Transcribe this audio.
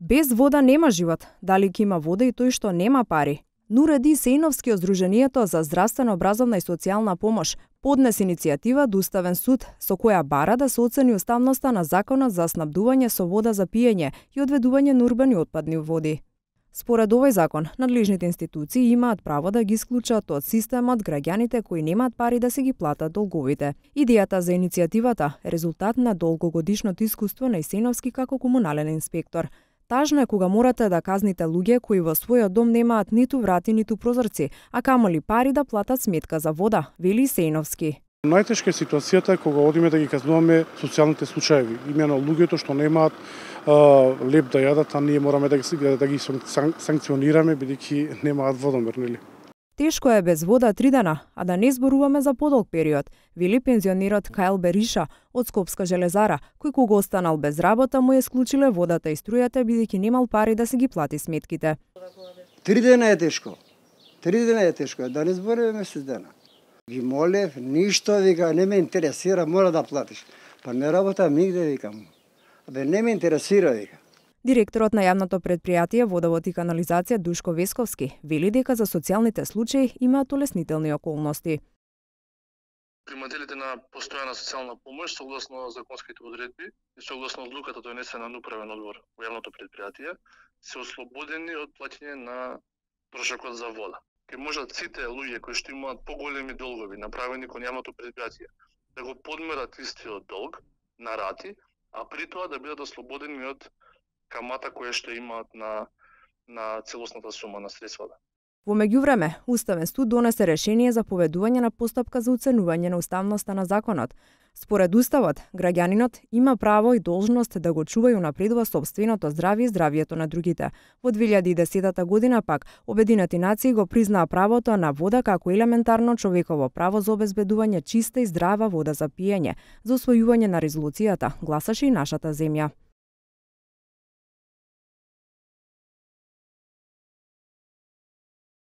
Без вода нема живот, дали ќе има вода и тој што нема пари. Нуреди Сејновски од за здравствено образовна и социјална помош поднес иницијатива до Уставен суд, со која бара да се оцени уставноста на законот за снабдување со вода за пиење и одведување на урбани отпадни води. Според овој закон, надлежните институции имаат право да ги исклучат од системот граѓаните кои немаат пари да си ги платат долговите. Идејата за иницијативата е резултат на долгогодишното искуство на Исеновски како комунален инспектор – Тажно е кога морате да казните луѓе кои во својот дом немаат ниту врати ниту прозорци, а камоли пари да платат сметка за вода, вели Сејновски. Најтешка е ситуацијата е кога одиме да ги казнуваме социјалните случаеви, имено луѓето што немаат леп да јадат, а ние мораме да ги, да ги санкционираме бидејќи немаат водомер, нели? Тешко е без вода три дена, а да не зборуваме за подолг период, вели пензионерот Кајл Бериша од Скопска железара, кој кога останал без работа му е склучиле водата и струјата бидејќи немал пари да се ги плати сметките. Три дена е тешко. Три дена е тешко, да не зборуваме месец дена. Ги молев, ништо вика, не ме интересира, мора да платиш. Па не работам нигде, викам. Абе, не ме интересира, вика. Директорот на јавното предпријатие водовод и канализација Душко Весковски вели дека за социјалните случаи имаат улеснителни околности. Примателите на постојана социјална помош согласно законските одредби и согласно одлуката донесена на управен одбор во јавното предпријатие се ослободени од плаќање на трошокот за вода. Ке можат сите луѓе кои што имаат поголеми долгови направени кон јавното предпријатие да го подмерат истиот долг на рати, а при тоа да бидат ослободени од камата која што имаат на на целосната сума на средствата. Во меѓувреме, Уставен суд донесе решение за поведување на постапка за оценување на уставноста на законот. Според Уставот, граѓанинот има право и должност да го чува и унапредува собственото здравје и здравјето на другите. Во 2010 година пак, Обединети нации го признаа правото на вода како елементарно човеково право за обезбедување чиста и здрава вода за пиење. За освојување на резолуцијата гласаше и нашата земја.